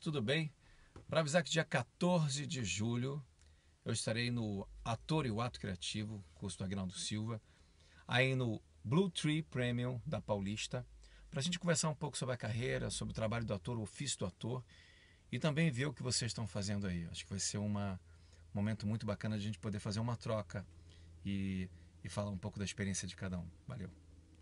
tudo bem? Para avisar que dia 14 de julho eu estarei no Ator e o Ato Criativo, curso do Agnaldo Silva, aí no Blue Tree Premium da Paulista, para a gente conversar um pouco sobre a carreira, sobre o trabalho do ator, o ofício do ator e também ver o que vocês estão fazendo aí. Acho que vai ser uma, um momento muito bacana de a gente poder fazer uma troca e, e falar um pouco da experiência de cada um. Valeu!